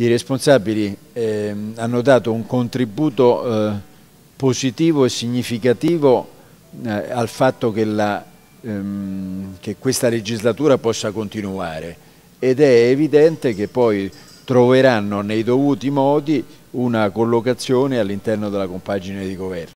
i responsabili eh, hanno dato un contributo eh, positivo e significativo eh, al fatto che, la, ehm, che questa legislatura possa continuare ed è evidente che poi troveranno nei dovuti modi una collocazione all'interno della compagine di governo.